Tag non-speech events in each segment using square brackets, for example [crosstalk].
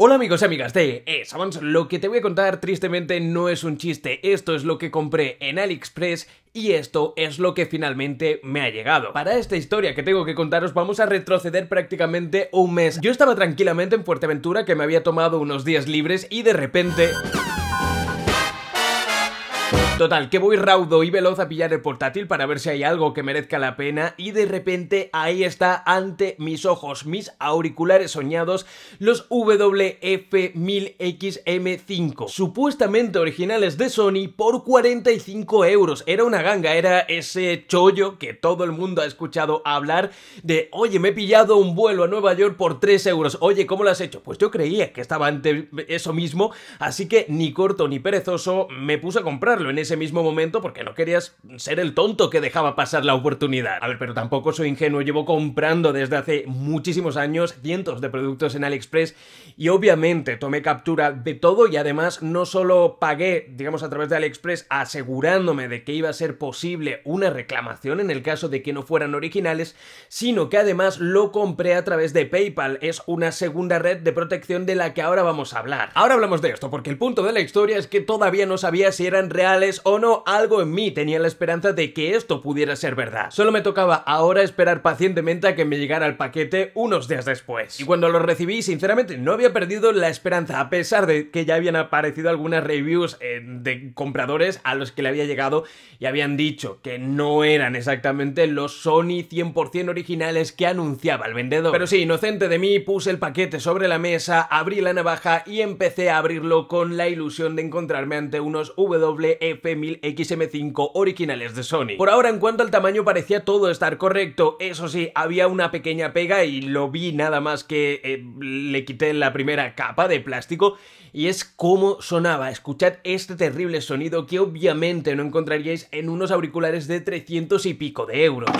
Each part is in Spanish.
Hola amigos y amigas de Esavons, lo que te voy a contar tristemente no es un chiste, esto es lo que compré en AliExpress y esto es lo que finalmente me ha llegado. Para esta historia que tengo que contaros vamos a retroceder prácticamente un mes. Yo estaba tranquilamente en Fuerteventura que me había tomado unos días libres y de repente... Total, que voy raudo y veloz a pillar el portátil para ver si hay algo que merezca la pena y de repente ahí está ante mis ojos, mis auriculares soñados, los WF-1000XM5, supuestamente originales de Sony por 45 euros. Era una ganga, era ese chollo que todo el mundo ha escuchado hablar de, oye, me he pillado un vuelo a Nueva York por 3 euros, oye, ¿cómo lo has hecho? Pues yo creía que estaba ante eso mismo, así que ni corto ni perezoso me puse a comprarlo en ese ese mismo momento porque no querías ser el tonto que dejaba pasar la oportunidad. A ver, pero tampoco soy ingenuo, llevo comprando desde hace muchísimos años cientos de productos en AliExpress y obviamente tomé captura de todo y además no solo pagué, digamos, a través de AliExpress asegurándome de que iba a ser posible una reclamación en el caso de que no fueran originales, sino que además lo compré a través de PayPal. Es una segunda red de protección de la que ahora vamos a hablar. Ahora hablamos de esto porque el punto de la historia es que todavía no sabía si eran reales o no, algo en mí tenía la esperanza de que esto pudiera ser verdad. Solo me tocaba ahora esperar pacientemente a que me llegara el paquete unos días después. Y cuando lo recibí, sinceramente no había perdido la esperanza, a pesar de que ya habían aparecido algunas reviews eh, de compradores a los que le había llegado y habían dicho que no eran exactamente los Sony 100% originales que anunciaba el vendedor. Pero sí, inocente de mí, puse el paquete sobre la mesa, abrí la navaja y empecé a abrirlo con la ilusión de encontrarme ante unos WF 1000 xm 5 originales de Sony. Por ahora, en cuanto al tamaño, parecía todo estar correcto. Eso sí, había una pequeña pega y lo vi nada más que eh, le quité la primera capa de plástico y es cómo sonaba. Escuchad este terrible sonido que obviamente no encontraríais en unos auriculares de 300 y pico de euros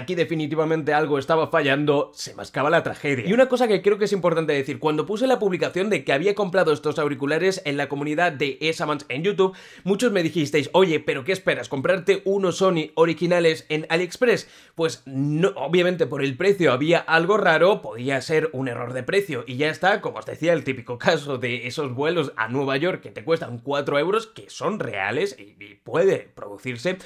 aquí definitivamente algo estaba fallando, se mascaba la tragedia. Y una cosa que creo que es importante decir, cuando puse la publicación de que había comprado estos auriculares en la comunidad de Esamans en YouTube, muchos me dijisteis, oye, pero ¿qué esperas? ¿Comprarte unos Sony originales en AliExpress? Pues no, obviamente por el precio había algo raro, podía ser un error de precio y ya está, como os decía, el típico caso de esos vuelos a Nueva York que te cuestan 4 euros, que son reales y, puede producirse,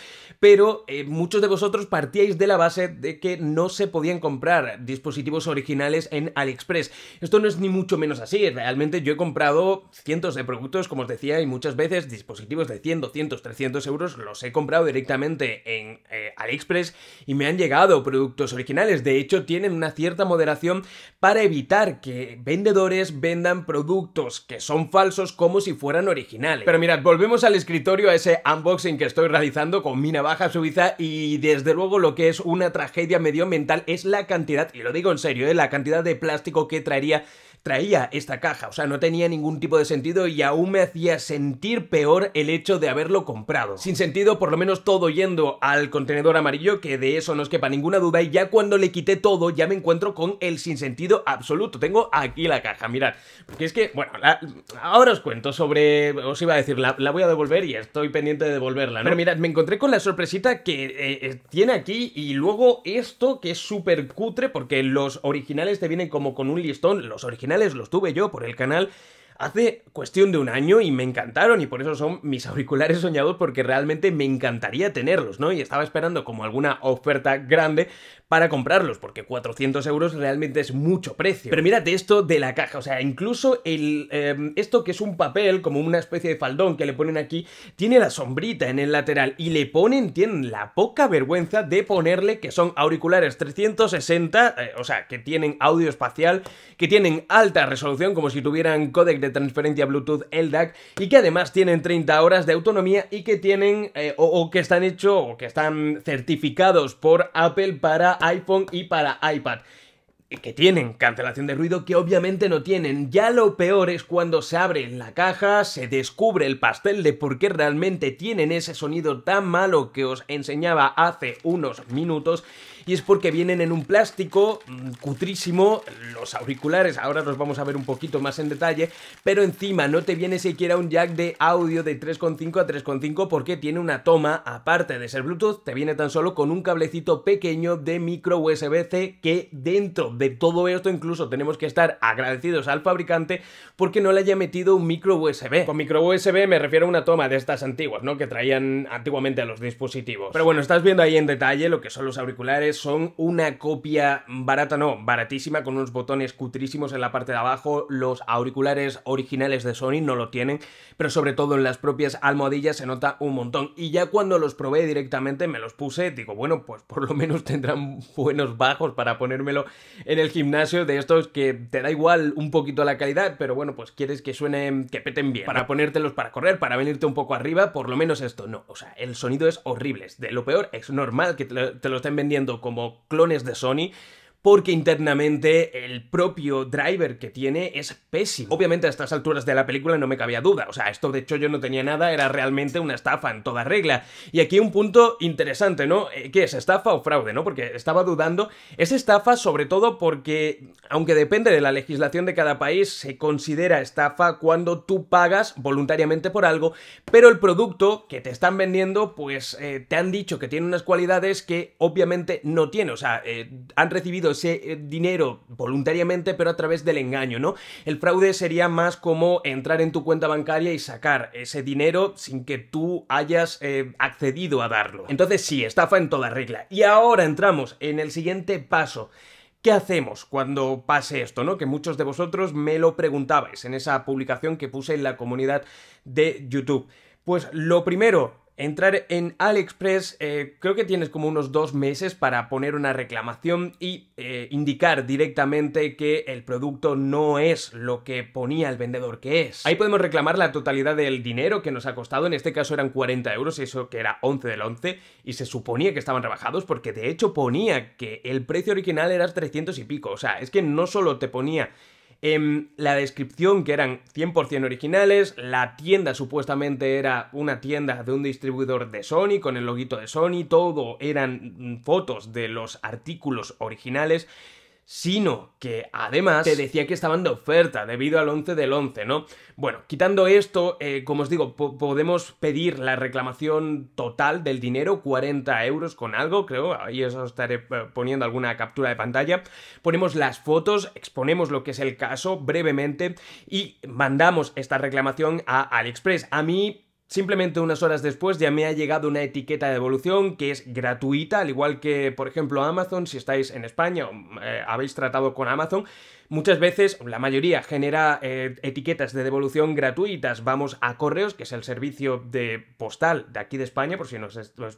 pero eh, muchos de vosotros partíais de la base de que no se podían comprar dispositivos originales en AliExpress. Esto no es ni mucho menos así, realmente yo he comprado cientos de productos, como os decía, y muchas veces dispositivos de 100, 200, 300 euros los he comprado directamente en eh, AliExpress y me han llegado productos originales. De hecho, tienen una cierta moderación para evitar que vendedores vendan productos que son falsos como si fueran originales. Pero mirad, volvemos al escritorio, a ese unboxing que estoy realizando con mi navaja suiza y desde luego lo que es una tragedia medioambiental es la cantidad, y lo digo en serio, de eh, la cantidad de plástico que traería traía esta caja, o sea, no tenía ningún tipo de sentido y aún me hacía sentir peor el hecho de haberlo comprado. Sin sentido, por lo menos todo yendo al contenedor amarillo, que de eso no es quepa ninguna duda, y ya cuando le quité todo, ya me encuentro con el sinsentido absoluto. Tengo aquí la caja, mirad. Porque es que, bueno, ahora os cuento sobre... Os iba a decir, la, voy a devolver y estoy pendiente de devolverla, ¿no? Pero mirad, me encontré con la sorpresita que eh, eh, tiene aquí y luego esto que es súper cutre porque los originales te vienen como con un listón, los originales los tuve yo por el canal hace cuestión de un año y me encantaron y por eso son mis [laughs] auriculares soñados porque realmente me encantaría tenerlos, ¿no? Y estaba esperando como alguna oferta grande para comprarlos porque 400 euros realmente es mucho precio. Pero mírate esto de la caja, o sea, incluso el, em, esto que es un papel como una especie de faldón que le ponen aquí, tiene la sombrita en el lateral y le ponen, tienen la poca vergüenza de ponerle que son auriculares 360, eh, o sea, que tienen audio espacial, que tienen alta resolución como si tuvieran codec transferencia Bluetooth, el DAC, y que además tienen 30 horas de autonomía y que tienen, eh, o, que están hecho, o que están certificados por Apple para iPhone y para iPad que tienen cancelación de ruido que obviamente no tienen. Ya lo peor es cuando se abre la caja, se descubre el pastel de por qué realmente tienen ese sonido tan malo que os enseñaba hace unos minutos y es porque vienen en un plástico mm, cutrísimo, los auriculares, ahora los vamos a ver un poquito más en detalle, pero encima no te viene siquiera un jack de audio de 3.5 a 3.5 porque tiene una toma, aparte de ser Bluetooth, te viene tan solo con un cablecito pequeño de micro USB-C que dentro de todo esto incluso tenemos que estar agradecidos al fabricante porque no le haya metido un micro USB. Con micro USB me refiero a una toma de estas antiguas, ¿no? Que traían antiguamente a los dispositivos. Pero bueno, estás viendo ahí en detalle lo que son los auriculares, son una copia barata, no, baratísima, con unos botones cutrísimos en la parte de abajo. Los auriculares originales de Sony no lo tienen, pero sobre todo en las propias almohadillas se nota un montón. Y ya cuando los probé directamente me los puse, digo, bueno, pues por lo menos [laughs] tendrán buenos bajos para ponérmelo en el gimnasio de estos que te da igual un poquito la calidad, pero bueno, pues quieres que suenen, que peten bien, para ponértelos para correr, para venirte un poco arriba, por lo menos esto no. O sea, el sonido es horrible, es de lo peor, es normal que te te lo estén vendiendo como clones de Sony porque internamente el propio driver que tiene es pésimo. Obviamente a estas alturas de la película no me cabía duda, o sea, esto de hecho yo no tenía nada, era realmente una estafa en toda regla. Y aquí un punto interesante, ¿no? Eh, ¿Qué es, estafa o fraude, no? Porque estaba dudando. Es estafa sobre todo porque, aunque depende de la legislación de cada país, se considera estafa cuando tú pagas voluntariamente por algo, pero el producto que te están vendiendo, pues eh, te han dicho que tiene unas cualidades que obviamente no tiene, o sea, eh, han recibido ese eh, dinero voluntariamente, pero a través del engaño, ¿no? El fraude sería más como entrar en tu cuenta bancaria y sacar ese dinero sin que tú hayas eh, accedido a darlo. Entonces sí, estafa en toda regla. Y ahora entramos en el siguiente paso. ¿Qué hacemos cuando pase esto, no? Que muchos de vosotros me lo preguntabais en esa publicación que puse en la comunidad de YouTube. Pues lo primero, Entrar en AliExpress, eh, creo que tienes como unos dos meses para poner una reclamación y eh, indicar directamente que el producto no es lo que ponía el vendedor que es. Ahí podemos reclamar la totalidad del dinero que nos ha costado, en este caso eran 40 euros, eso que era 11 del 11, y se suponía que estaban rebajados porque de hecho ponía que el precio original era 300 y pico, o sea, es que no solo te ponía en em, la descripción, que eran 100% originales, la tienda supuestamente era una tienda de un distribuidor de Sony, con el loguito de Sony, todo eran mm, fotos de los artículos originales sino que además te decía que estaban de oferta debido al 11 del 11, ¿no? Bueno, quitando esto, eh, como os digo, podemos pedir la reclamación total del dinero, 40 euros con algo, creo, ahí eso estaré eh, poniendo alguna captura de pantalla, ponemos las fotos, exponemos lo que es el caso brevemente y mandamos esta reclamación a AliExpress. A mí Simplemente unas horas después ya me ha llegado una etiqueta de devolución que es gratuita, al igual que por ejemplo Amazon, si estáis en España o eh, habéis tratado con Amazon, Muchas veces, la mayoría genera eh, etiquetas de devolución gratuitas. Vamos a Correos, que es el servicio de postal de aquí de España, por si no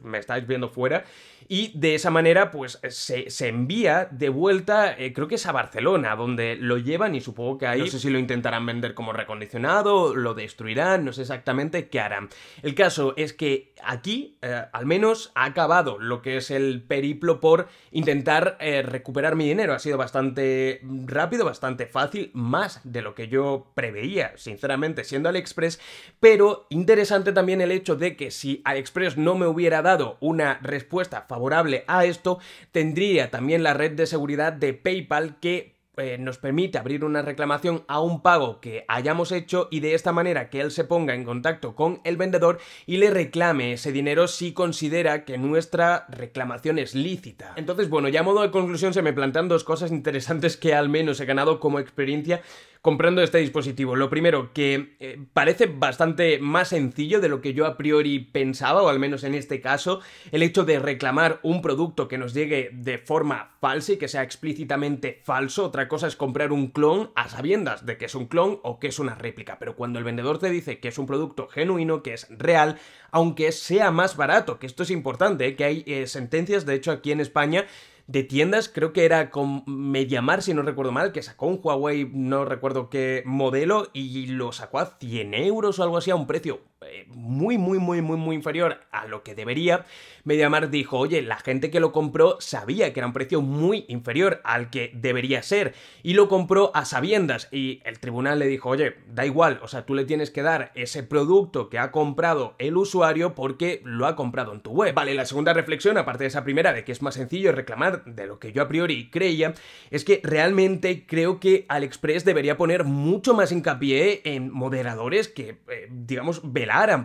me estáis viendo fuera. Y de esa manera, pues eh, se, envía de vuelta, eh, creo que es a Barcelona, donde lo llevan y supongo que ahí. No sé si lo intentarán vender como recondicionado, lo destruirán, no sé exactamente qué harán. El caso es que aquí, al menos, ha acabado lo que es el periplo por intentar recuperar mi dinero. Ha sido bastante rápido bastante fácil, más de lo que yo preveía, sinceramente, siendo AliExpress, pero interesante también el hecho de que si AliExpress no me hubiera dado una respuesta favorable a esto, tendría también la red de seguridad de PayPal que eh, nos permite abrir una reclamación a un pago que hayamos hecho y de esta manera que él se ponga en contacto con el vendedor y le reclame ese dinero si considera que nuestra reclamación es lícita. Entonces, bueno, ya a modo de conclusión se me plantean dos cosas interesantes que al menos he ganado como experiencia comprando este dispositivo. Lo primero, que eh, parece bastante más sencillo de lo que yo a priori pensaba, o al menos en este caso, el hecho de reclamar un producto que nos llegue de forma falsa y que sea explícitamente falso. Otra cosa es comprar un clon a sabiendas de que es un clon o que es una réplica. Pero cuando el vendedor te dice que es un producto genuino, que es real, aunque sea más barato, que esto es importante, ¿eh? que hay eh, sentencias, de hecho aquí en España, de tiendas, creo que era con Mediamar, si no recuerdo mal, que sacó un Huawei, no recuerdo qué modelo, y lo sacó a 100 euros o algo así, a un precio muy, muy, muy, muy, muy inferior a lo que debería, Mediamar dijo, oye, la gente que lo compró sabía que era un precio muy inferior al que debería ser y lo compró a sabiendas y el tribunal le dijo, oye, da igual, o sea, tú le tienes que dar ese producto que ha comprado el usuario porque lo ha comprado en tu web. Vale, la segunda reflexión, aparte de esa primera, de que es más sencillo reclamar de lo que yo a priori creía, es que realmente creo que AliExpress debería poner mucho más hincapié en moderadores que, digamos,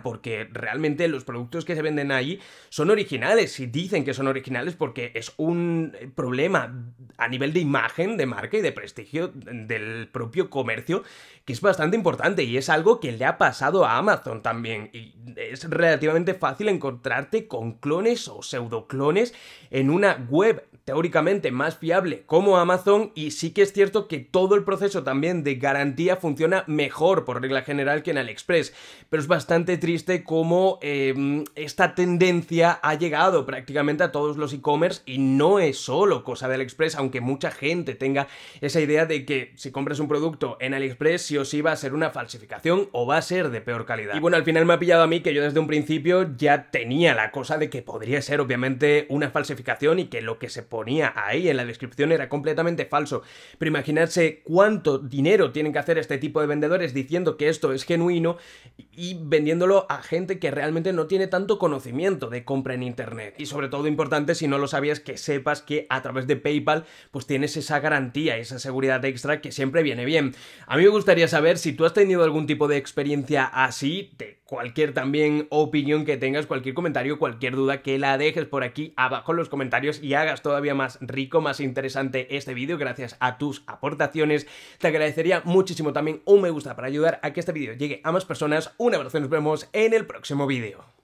porque realmente los productos que se venden ahí son originales y dicen que son originales porque es un problema a nivel de imagen, de marca y de prestigio del propio comercio que es bastante importante y es algo que le ha pasado a Amazon también. Y es relativamente fácil encontrarte con clones o pseudoclones en una web teóricamente más fiable como Amazon y sí que es cierto que todo el proceso también de garantía funciona mejor por regla general que en AliExpress, pero es bastante triste cómo em, esta tendencia ha llegado prácticamente a todos los e-commerce y no es solo cosa de AliExpress, aunque mucha gente tenga esa idea de que si compras un producto en AliExpress sí o sí va a ser una falsificación o va a ser de peor calidad. Y bueno, al final me ha pillado a mí que yo desde un principio ya tenía la cosa de que podría ser obviamente una falsificación y que lo que se ponía ahí en la descripción era completamente falso. Pero imaginarse cuánto dinero tienen que hacer este tipo de vendedores diciendo que esto es genuino y vendiéndolo a gente que realmente no tiene tanto conocimiento de compra en Internet. Y sobre todo importante, si no lo sabías, que sepas que a través de PayPal pues tienes esa garantía, esa seguridad extra que siempre viene bien. A mí me gustaría saber si tú has tenido algún tipo de experiencia así, de cualquier también opinión que tengas, cualquier comentario, cualquier duda, que la dejes por aquí abajo en los comentarios y hagas todavía más rico, más interesante este vídeo gracias a tus aportaciones. Te agradecería muchísimo también un me gusta para ayudar a que este vídeo llegue a más personas. Un abrazo y nos vemos en el próximo vídeo.